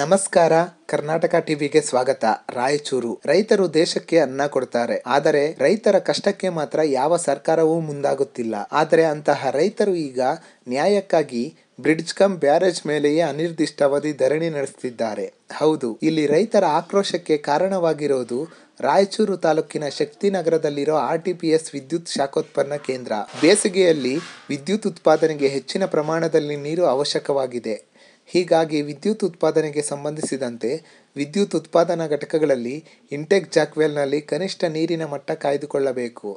ನಮಸ್ಕಾರ ಕರ್ನಾಟಕ ಟಿವಿಗೆ ಸ್ವಾಗತ ರಾಯಚೂರು ರೈತರು ದೇಶಕ್ಕೆ ಅನ್ನ ಕೊಡ್ತಾರೆ ಆದರೆ ರೈತರ ಕಷ್ಟಕ್ಕೆ ಮಾತ್ರ ಯಾವ ಸರ್ಕಾರವೂ ಮುಂದಾಗುತ್ತಿಲ್ಲ ಆದರೆ ಅಂತಹ ರೈತರು ಈಗ ನ್ಯಾಯಕ್ಕಾಗಿ ಬ್ರಿಡ್ಜ್ ಕಮ್ ಬ್ಯಾರೇಜ್ ಮೇಲೆಯೇ ಅನಿರ್ದಿಷ್ಟಾವಧಿ ಧರಣಿ ನಡೆಸುತ್ತಿದ್ದಾರೆ ಹೌದು ಇಲ್ಲಿ ರೈತರ ಆಕ್ರೋಶಕ್ಕೆ ಕಾರಣವಾಗಿರೋದು ರಾಯಚೂರು ತಾಲೂಕಿನ ಶಕ್ತಿನಗರದಲ್ಲಿರೋ ಎಸ್ ವಿದ್ಯುತ್ ಶಾಖೋತ್ಪನ್ನ ಕೇಂದ್ರ ಬೇಸಿಗೆಯಲ್ಲಿ ವಿದ್ಯುತ್ ಉತ್ಪಾದನೆಗೆ ಹೆಚ್ಚಿನ ಪ್ರಮಾಣದಲ್ಲಿ ನೀರು ಅವಶ್ಯಕವಾಗಿದೆ ಹೀಗಾಗಿ ವಿದ್ಯುತ್ ಉತ್ಪಾದನೆಗೆ ಸಂಬಂಧಿಸಿದಂತೆ ವಿದ್ಯುತ್ ಉತ್ಪಾದನಾ ಘಟಕಗಳಲ್ಲಿ ಇಂಟೆಕ್ ಜಾಕ್ವೆಲ್ನಲ್ಲಿ ಕನಿಷ್ಠ ನೀರಿನ ಮಟ್ಟ ಕಾಯ್ದುಕೊಳ್ಳಬೇಕು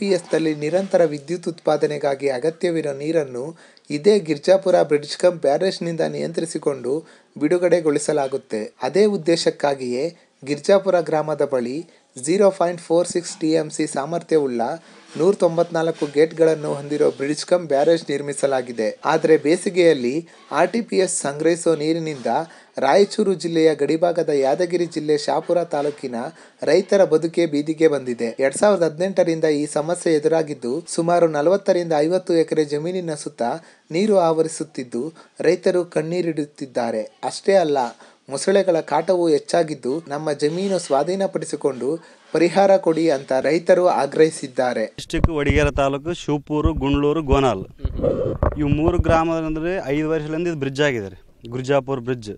ಪಿ ನಲ್ಲಿ ನಿರಂತರ ವಿದ್ಯುತ್ ಉತ್ಪಾದನೆಗಾಗಿ ಅಗತ್ಯವಿರುವ ನೀರನ್ನು ಇದೇ ಗಿರ್ಜಾಪುರ ಬ್ರಿಡ್ಜ್ ಕಮ್ ಬ್ಯಾರೇಜ್ನಿಂದ ನಿಯಂತ್ರಿಸಿಕೊಂಡು ಬಿಡುಗಡೆಗೊಳಿಸಲಾಗುತ್ತೆ ಅದೇ ಉದ್ದೇಶಕ್ಕಾಗಿಯೇ ಗಿರ್ಜಾಪುರ ಗ್ರಾಮದ ಬಳಿ zero point four six T M C ಸಾಮರ್ಥ್ಯವುಳ್ಳ ನೂರ ತೊಂಬತ್ನಾಲ್ಕು ಗೇಟ್ಗಳನ್ನು ಹೊಂದಿರೋ ಬ್ರಿಡ್ಜ್ ಕಮ್ ಬ್ಯಾರೇಜ್ ನಿರ್ಮಿಸಲಾಗಿದೆ ಆದರೆ ಬೇಸಿಗೆಯಲ್ಲಿ ಆರ್ ಟಿ ಪಿ ಎಸ್ ಸಂಗ್ರಹಿಸೋ ನೀರಿನಿಂದ ರಾಯಚೂರು ಜಿಲ್ಲೆಯ ಗಡಿಭಾಗದ ಯಾದಗಿರಿ ಜಿಲ್ಲೆ ಶಾಪುರ ತಾಲೂಕಿನ ರೈತರ ಬದುಕೆ ಬೀದಿಗೆ ಬಂದಿದೆ ಎರಡ್ ಸಾವಿರದ ಹದಿನೆಂಟರಿಂದ ಈ ಸಮಸ್ಯೆ ಎದುರಾಗಿದ್ದು ಸುಮಾರು ನಲವತ್ತರಿಂದ ಐವತ್ತು ಎಕರೆ ಜಮೀನಿನ ಸುತ್ತ ನೀರು ಆವರಿಸುತ್ತಿದ್ದು ರೈತರು ಕಣ್ಣೀರಿಡುತ್ತಿದ್ದಾರೆ ಅಷ್ಟೇ ಅಲ್ಲ ಮೊಸಳೆಗಳ ಕಾಟವು ಹೆಚ್ಚಾಗಿದ್ದು ನಮ್ಮ ಜಮೀನು ಸ್ವಾಧೀನಪಡಿಸಿಕೊಂಡು ಪರಿಹಾರ ಕೊಡಿ ಅಂತ ರೈತರು ಆಗ್ರಹಿಸಿದ್ದಾರೆ ಡಿಸ್ಟಿಕ್ ವಡಿಗೇರ ತಾಲೂಕು ಶಿವಪೂರು ಗುಂಡ್ಲೂರು ಗೋನಾಲ್ ಇವು ಮೂರು ಗ್ರಾಮದಂದ್ರೆ ಐದು ವರ್ಷದಿಂದ ಇದು ಬ್ರಿಡ್ಜ್ ಆಗಿದೆ ರೀ ಗುರ್ಜಾಪುರ್ ಬ್ರಿಡ್ಜ್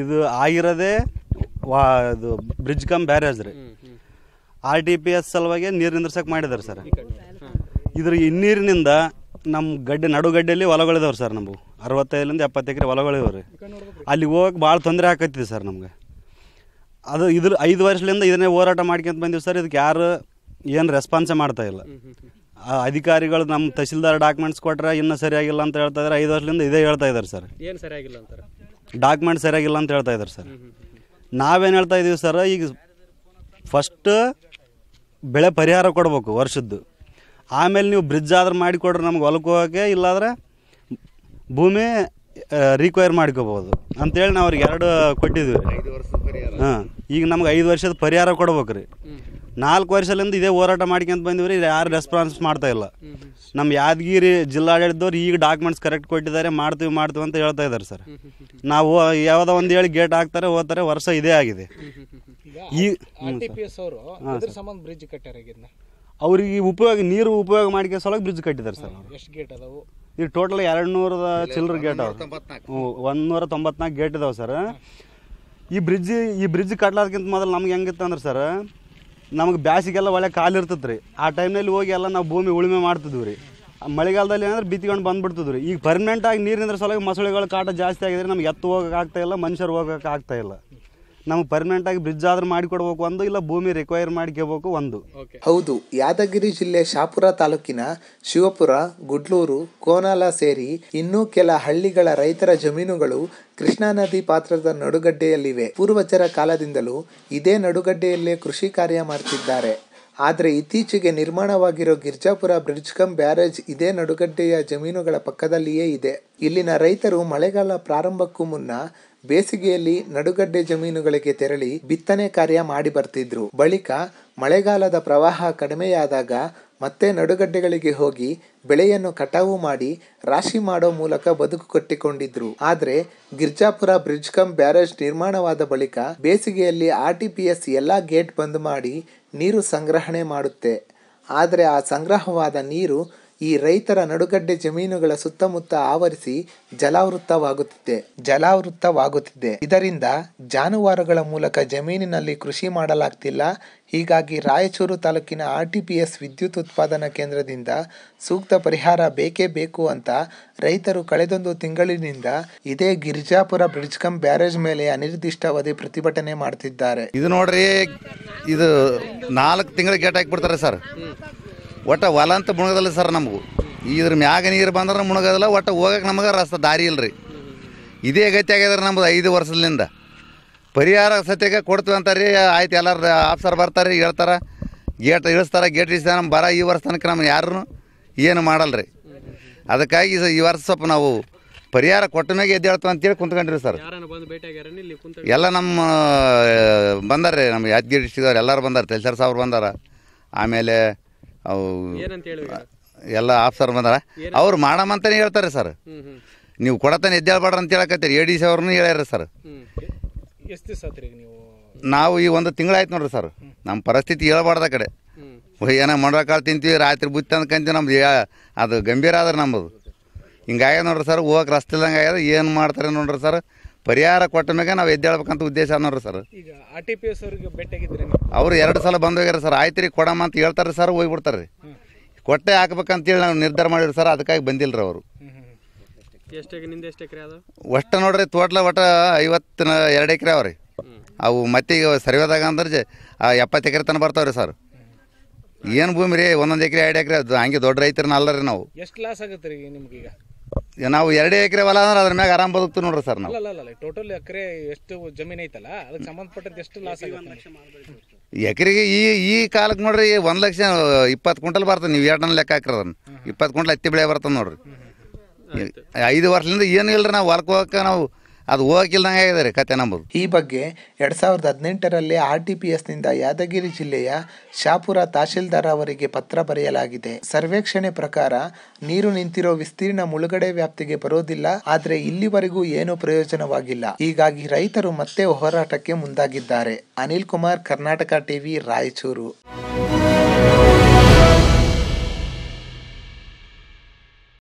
ಇದು ಆಗಿರೋದೆ ಇದು ಬ್ರಿಡ್ಜ್ ಕಮ್ ಬ್ಯಾರೇಜ್ ರೀ ಆರ್ ಟಿ ಪಿ ಎಸ್ ಸಲುವಾಗಿ ನೀರು ನಿಂದ್ರಸಕ್ಕೆ ಮಾಡಿದ್ದಾರೆ ಸರ್ ಇದ್ರ ಹಿನ್ನೀರಿನಿಂದ ನಮ್ಮ ಗಡ್ಡೆ ನಡುಗಡ್ಡೆಯಲ್ಲಿ ಹೊಲಗಳಿದಾವೆ ಸರ್ ನಮಗೆ ಅರವತ್ತೈದರಿಂದ ಎಪ್ಪತ್ತು ಎಕರೆ ಹೊಲಗಳಿವೆ ರೀ ಅಲ್ಲಿ ಹೋಗಕ್ಕೆ ಭಾಳ ತೊಂದರೆ ಆಕತ್ತಿದೆ ಸರ್ ನಮಗೆ ಅದು ಇದ್ರ ಐದು ವರ್ಷದಿಂದ ಇದನ್ನೇ ಹೋರಾಟ ಮಾಡ್ಕೊಂತ ಬಂದೀವಿ ಸರ್ ಇದಕ್ಕೆ ಯಾರು ಏನು ರೆಸ್ಪಾನ್ಸೇ ಮಾಡ್ತಾ ಇಲ್ಲ ಅಧಿಕಾರಿಗಳು ನಮ್ಮ ತಹಸೀಲ್ದಾರ್ ಡಾಕ್ಯುಮೆಂಟ್ಸ್ ಕೊಟ್ರೆ ಇನ್ನೂ ಸರಿಯಾಗಿಲ್ಲ ಅಂತ ಹೇಳ್ತಾ ಇದ್ದಾರೆ ಐದು ವರ್ಷದಿಂದ ಇದೇ ಹೇಳ್ತಾ ಇದ್ದಾರೆ ಸರ್ ಏನು ಸರಿಯಾಗಿಲ್ಲ ಅಂತಾರೆ ಡಾಕ್ಯುಮೆಂಟ್ ಸರಿಯಾಗಿಲ್ಲ ಅಂತ ಹೇಳ್ತಾ ಇದ್ದಾರೆ ಸರ್ ನಾವೇನು ಹೇಳ್ತಾ ಇದ್ದೀವಿ ಸರ್ ಈಗ ಫಸ್ಟ್ ಬೆಳೆ ಪರಿಹಾರ ಕೊಡಬೇಕು ವರ್ಷದ್ದು ಆಮೇಲೆ ನೀವು ಬ್ರಿಡ್ಜ್ ಆದ್ರೆ ಮಾಡಿಕೊಡ್ರಿ ನಮ್ಗೆ ಹೊಲಕ್ಕೆ ಹೋಗೋಕೆ ಇಲ್ಲಾದ್ರೆ ಭೂಮಿ ರಿಕ್ವೈರ್ ಮಾಡ್ಕೋಬೋದು ಅಂತೇಳಿ ನಾವು ಅವ್ರಿಗೆ ಎರಡು ಕೊಟ್ಟಿದ್ವಿ ಹಾಂ ಈಗ ನಮ್ಗೆ ಐದು ವರ್ಷದ ಪರಿಹಾರ ಕೊಡ್ಬೇಕು ರೀ ನಾಲ್ಕು ವರ್ಷದಿಂದ ಇದೇ ಹೋರಾಟ ಮಾಡ್ಕೊಂತ ಬಂದಿವ್ರಿ ಯಾರು ರೆಸ್ಪಾನ್ಸ್ ಮಾಡ್ತಾ ಇಲ್ಲ ನಮ್ಮ ಯಾದಗಿರಿ ಜಿಲ್ಲಾಡಳಿತದವ್ರು ಈಗ ಡಾಕ್ಯುಮೆಂಟ್ಸ್ ಕರೆಕ್ಟ್ ಕೊಟ್ಟಿದ್ದಾರೆ ಮಾಡ್ತೀವಿ ಮಾಡ್ತೀವಿ ಅಂತ ಹೇಳ್ತಾ ಇದ್ದಾರೆ ಸರ್ ನಾವು ಯಾವುದೋ ಒಂದು ಹೇಳಿ ಗೇಟ್ ಹಾಕ್ತಾರೆ ಹೋಗ್ತಾರೆ ವರ್ಷ ಇದೇ ಆಗಿದೆ ಈ ಅವ್ರಿಗೆ ಉಪಯೋಗ ನೀರು ಉಪಯೋಗ ಮಾಡ್ಕೋ ಸಲುವಾಗಿ ಬ್ರಿಡ್ಜ್ ಕಟ್ಟಿದ್ದಾರೆ ಸರ್ ಎಷ್ಟು ಗೇಟ್ ಈಗ ಟೋಟಲ್ ಎರಡು ನೂರದ ಚಿಲ್ಲರ್ ಗೇಟ್ ಅವ ಒಂದೂರ ತೊಂಬತ್ನಾಲ್ಕು ಗೇಟ್ ಇದಾವೆ ಸರ್ ಈ ಬ್ರಿಡ್ಜ್ ಈ ಬ್ರಿಡ್ಜ್ ಕಟ್ಲಾರ್ದಕ್ಕಿಂತ ಮೊದಲು ನಮ್ಗೆ ಹೆಂಗಿತ್ತು ಅಂದ್ರೆ ಸರ್ ನಮಗೆ ಬ್ಯಾಸಿಗೆಲ್ಲ ಒಳ್ಳೆ ಕಾಲು ಇರ್ತದೆ ರೀ ಆ ಟೈಮ್ನಲ್ಲಿ ಹೋಗಿ ಎಲ್ಲ ನಾವು ಭೂಮಿ ಉಳುಮೆ ಮಾಡ್ತಿದ್ವಿ ರೀ ಮಳೆಗಾಲದಲ್ಲಿ ಏನಂದ್ರೆ ಬಿತ್ತಿಕೊಂಡು ರೀ ಈಗ ಆಗಿ ನೀರಿನಿಂದ ಸಲುವಾಗಿ ಮೊಸಳೆಗಳ ಕಾಟ ಜಾಸ್ತಿ ಆಗಿದ್ರೆ ನಮ್ಗೆ ಎತ್ತು ಹೋಗೋಕ್ಕಾಗ್ತಾ ಇಲ್ಲ ಮನುಷ್ಯರು ಹೋಗೋಕ್ಕಾಗ್ತಾ ಇಲ್ಲ ನಮಗೆ ಆಗಿ ಬ್ರಿಡ್ಜ್ ಆದ್ರೂ ಮಾಡಿಕೊಡ್ಬೇಕು ಒಂದು ಇಲ್ಲ ಭೂಮಿ ರಿಕ್ವೈರ್ ಮಾಡ್ಕೋಬೇಕು ಒಂದು ಹೌದು ಯಾದಗಿರಿ ಜಿಲ್ಲೆ ಶಾಪುರ ತಾಲೂಕಿನ ಶಿವಪುರ ಗುಡ್ಲೂರು ಕೋನಾಲ ಸೇರಿ ಇನ್ನೂ ಕೆಲ ಹಳ್ಳಿಗಳ ರೈತರ ಜಮೀನುಗಳು ಕೃಷ್ಣಾ ನದಿ ಪಾತ್ರದ ನಡುಗಡ್ಡೆಯಲ್ಲಿವೆ ಪೂರ್ವಜರ ಕಾಲದಿಂದಲೂ ಇದೇ ನಡುಗಡ್ಡೆಯಲ್ಲೇ ಕೃಷಿ ಕಾರ್ಯ ಮಾಡುತ್ತಿದ್ದಾರೆ ಆದರೆ ಇತ್ತೀಚೆಗೆ ನಿರ್ಮಾಣವಾಗಿರೋ ಗಿರ್ಜಾಪುರ ಬ್ರಿಡ್ಜ್ ಕಂ ಬ್ಯಾರೇಜ್ ಇದೇ ನಡುಗಡ್ಡೆಯ ಜಮೀನುಗಳ ಪಕ್ಕದಲ್ಲಿಯೇ ಇದೆ ಇಲ್ಲಿನ ರೈತರು ಮಳೆಗಾಲ ಪ್ರಾರಂಭಕ್ಕೂ ಮುನ್ನ ಬೇಸಿಗೆಯಲ್ಲಿ ನಡುಗಡ್ಡೆ ಜಮೀನುಗಳಿಗೆ ತೆರಳಿ ಬಿತ್ತನೆ ಕಾರ್ಯ ಮಾಡಿ ಬರ್ತಿದ್ರು ಬಳಿಕ ಮಳೆಗಾಲದ ಪ್ರವಾಹ ಕಡಿಮೆಯಾದಾಗ ಮತ್ತೆ ನಡುಗಡ್ಡೆಗಳಿಗೆ ಹೋಗಿ ಬೆಳೆಯನ್ನು ಕಟಾವು ಮಾಡಿ ರಾಶಿ ಮಾಡೋ ಮೂಲಕ ಬದುಕು ಕಟ್ಟಿಕೊಂಡಿದ್ರು ಆದರೆ ಗಿರ್ಜಾಪುರ ಬ್ರಿಡ್ಜ್ ಕಮ್ ಬ್ಯಾರೇಜ್ ನಿರ್ಮಾಣವಾದ ಬಳಿಕ ಬೇಸಿಗೆಯಲ್ಲಿ ಆರ್ ಟಿ ಪಿ ಎಸ್ ಎಲ್ಲ ಗೇಟ್ ಬಂದ್ ಮಾಡಿ ನೀರು ಸಂಗ್ರಹಣೆ ಮಾಡುತ್ತೆ ಆದರೆ ಆ ಸಂಗ್ರಹವಾದ ನೀರು ಈ ರೈತರ ನಡುಗಡ್ಡೆ ಜಮೀನುಗಳ ಸುತ್ತಮುತ್ತ ಆವರಿಸಿ ಜಲಾವೃತವಾಗುತ್ತಿದೆ ಜಲಾವೃತವಾಗುತ್ತಿದೆ ಇದರಿಂದ ಜಾನುವಾರುಗಳ ಮೂಲಕ ಜಮೀನಿನಲ್ಲಿ ಕೃಷಿ ಮಾಡಲಾಗ್ತಿಲ್ಲ ಹೀಗಾಗಿ ರಾಯಚೂರು ತಾಲೂಕಿನ ಆರ್ ಟಿ ಪಿ ಎಸ್ ವಿದ್ಯುತ್ ಉತ್ಪಾದನಾ ಕೇಂದ್ರದಿಂದ ಸೂಕ್ತ ಪರಿಹಾರ ಬೇಕೇ ಬೇಕು ಅಂತ ರೈತರು ಕಳೆದೊಂದು ತಿಂಗಳಿನಿಂದ ಇದೇ ಗಿರಿಜಾಪುರ ಬ್ರಿಡ್ಜ್ ಬ್ಯಾರೇಜ್ ಮೇಲೆ ಅನಿರ್ದಿಷ್ಟಾವಧಿ ಪ್ರತಿಭಟನೆ ಮಾಡ್ತಿದ್ದಾರೆ ಇದು ನೋಡ್ರಿ ಇದು ನಾಲ್ಕು ತಿಂಗಳ ಗೇಟ್ ಹಾಕಿಬಿಡ್ತಾರೆ ಸರ್ ಒಟ್ಟ ಹೊಲ ಅಂತ ಮುಣಗದಲ್ಲ ಸರ್ ನಮಗೂ ಇದ್ರ ಮ್ಯಾಗ ನೀರು ಬಂದ್ರೆ ಮುಣಗದಲ್ಲ ಒಟ್ಟು ಹೋಗಕ್ಕೆ ನಮಗೆ ರಸ್ತೆ ದಾರಿ ಇಲ್ರಿ ಇದೇ ಗತಿ ಆಗ್ಯದ್ರಿ ನಮ್ದು ಐದು ವರ್ಷದಿಂದ ಪರಿಹಾರ ಸತ್ಯಕ್ಕೆ ಕೊಡ್ತೀವಿ ಅಂತಾರೆ ರೀ ಆಯ್ತು ಎಲ್ಲರೂ ಆಫ್ಸರ್ ಬರ್ತಾರೆ ಹೇಳ್ತಾರೆ ಗೇಟ್ ಇಳಿಸ್ತಾರೆ ಗೇಟ್ ಇಳಿಸ್ತಾರೆ ನಮ್ಮ ಬರ ಈ ವರ್ಷ ತನಕ ನಮ್ಗೆ ಯಾರೂ ಏನು ಮಾಡಲ್ರಿ ಅದಕ್ಕಾಗಿ ಈ ವರ್ಷ ಸ್ವಲ್ಪ ನಾವು ಪರಿಹಾರ ಕೊಟ್ಟ ಮ್ಯಾಗೆ ಎದ್ದೇಳ್ತೀವಿ ಅಂತೇಳಿ ಕುಂತ್ಕೊಂಡ್ರಿ ಸರ್ ಎಲ್ಲ ನಮ್ಮ ಬಂದಾರ್ರಿ ನಮ್ಮ ಯಾದಗಿರಿ ಡಿಸ್ಟಿಕ್ದವ್ರು ಎಲ್ಲರೂ ಬಂದಾರೆ ತೆಲ್ಸರ್ ಸಾವ್ರು ಬಂದಾರ ಆಮೇಲೆ ಅವು ಎಲ್ಲ ಆಫ್ಸರ್ ಬಂದಾರ ಅವ್ರು ಮಾಡಮಂತಾನೆ ಹೇಳ್ತಾರೆ ಸರ್ ನೀವು ಕೊಡತಾನೆ ಎದ್ದೇಳ್ಬಾರ್ದು ಅಂತ ಹೇಳಕತ್ತೀರಿ ಎ ಡಿ ಸಿ ಅವ್ರನ್ನೂ ಹೇಳ್ಯಾರ ಸರ್ ನಾವು ಈ ಒಂದು ತಿಂಗಳಾಯ್ತು ನೋಡ್ರಿ ಸರ್ ನಮ್ಮ ಪರಿಸ್ಥಿತಿ ಹೇಳ್ಬಾರ್ದ ಕಡೆ ಏನೋ ಕಾಳು ತಿಂತೀವಿ ರಾತ್ರಿ ಬುತ್ತಿ ಕಂತೀವಿ ನಮ್ದು ಅದು ಗಂಭೀರ ಆದ್ರೆ ನಮ್ಮದು ಹಿಂಗಾಗ್ಯದ ನೋಡ್ರಿ ಸರ್ ಹೋಗಕ್ಕೆ ರಸ್ತೆ ಇಲ್ದಂಗೆ ಆಗ್ಯದ ಏನು ಮಾಡ್ತಾರೆ ನೋಡ್ರಿ ಸರ್ ಪರಿಹಾರ ಕೊಟ್ಟ ಮ್ಯಾಗ ನಾವು ಎದ್ದೇಳ್ಬೇಕಂತ ಉದ್ದೇಶ ಅನ್ನೋರು ಸರ್ ಅವ್ರು ಎರಡು ಸಲ ಬಂದೋಗ್ಯಾರ ಸರ್ ಆಯ್ತು ರೀ ಕೊಡಮ್ಮ ಅಂತ ಹೇಳ್ತಾರೆ ಸರ್ ಹೋಗ್ಬಿಡ್ತಾರೆ ರೀ ಕೊಟ್ಟೆ ಹಾಕ್ಬೇಕಂತೇಳಿ ನಾವು ನಿರ್ಧಾರ ಮಾಡಿರಿ ಸರ್ ಅದಕ್ಕಾಗಿ ಬಂದಿಲ್ಲ ರೀ ಅವರು ಎಷ್ಟು ನೋಡ್ರಿ ತೋಟ್ಲ ಒಟ್ಟ ಐವತ್ತಿನ ಎರಡು ಎಕರೆ ಅವ್ರಿ ಅವು ಮತ್ತೆ ಈಗ ಸರ್ವೇದಾಗ ಅಂದ್ರೆ ಎಪ್ಪತ್ತು ಎಕರೆ ತನಕ ಬರ್ತಾವೆ ರೀ ಸರ್ ಏನು ಭೂಮಿ ರೀ ಒಂದೊಂದು ಎಕರೆ ಎರಡು ಎಕರೆ ಹಂಗೆ ದೊಡ್ಡ ರೈತರನ್ನ ಅಲ್ಲ ರೀ ನಾವು ಎಷ್ಟು ಲಾಸ್ ಆಗುತ್ತೆ ರೀ ನಿಮ್ಗೆ ಈಗ ನಾವು ಎರಡು ಎಕರೆ ಹೊಲ ಅಂದ್ರೆ ಅದ್ರ ಮ್ಯಾಗ ಆರಾಮ್ ಬದುಕ್ತು ನೋಡ್ರಿ ಸರ್ ನಾವು ಟೋಟಲ್ ಎಕರೆ ಎಷ್ಟು ಜಮೀನ್ ಐತಲ್ಲ ಅದಕ್ಕೆ ಸಂಬಂಧಪಟ್ಟಂತೆ ಎಷ್ಟು ಲಾಸ್ ಎಕರೆಗೆ ಈ ಈ ಕಾಲಕ್ಕೆ ನೋಡ್ರಿ ಒಂದ್ ಲಕ್ಷ ಇಪ್ಪತ್ತು ಕ್ವಿಂಟಲ್ ಬರ್ತದೆ ನೀವು ಎರಡನೇ ಲೆಕ್ಕ ಹಾಕ್ರಿ ಅದನ್ನ ಇಪ್ಪತ್ತು ಕ್ವಿಂಟಲ್ ಹತ್ತಿ ಬೆಳೆ ಬರ್ತದೆ ನೋಡ್ರಿ ಐದು ವರ್ಷದಿಂದ ಏನು ಇಲ್ರಿ ನಾವು ಹೊಲಕ್ಕೆ ಹೋಗಕ್ಕೆ ನಾವು ಅದು ಹೋಗಿಲ್ದಂಗೆ ಆಗಿದೆ ರೀ ಕತೆ ನಂಬುದು ಈ ಬಗ್ಗೆ ಎರಡ್ ಸಾವಿರದ ಹದಿನೆಂಟರಲ್ಲಿ ಆರ್ ಟಿ ಪಿ ಯಾದಗಿರಿ ಜಿಲ್ಲೆಯ ಶಾಪುರ ತಹಶೀಲ್ದಾರ್ ಅವರಿಗೆ ಪತ್ರ ಬರೆಯಲಾಗಿದೆ ಸರ್ವೇಕ್ಷಣೆ ಪ್ರಕಾರ ನೀರು ನಿಂತಿರೋ ವಿಸ್ತೀರ್ಣ ಮುಳುಗಡೆ ವ್ಯಾಪ್ತಿಗೆ ಬರೋದಿಲ್ಲ ಆದರೆ ಇಲ್ಲಿವರೆಗೂ ಏನೂ ಪ್ರಯೋಜನವಾಗಿಲ್ಲ ಹೀಗಾಗಿ ರೈತರು ಮತ್ತೆ ಹೋರಾಟಕ್ಕೆ ಮುಂದಾಗಿದ್ದಾರೆ ಅನಿಲ್ ಕುಮಾರ್ ಕರ್ನಾಟಕ ಟಿವಿ ರಾಯಚೂರು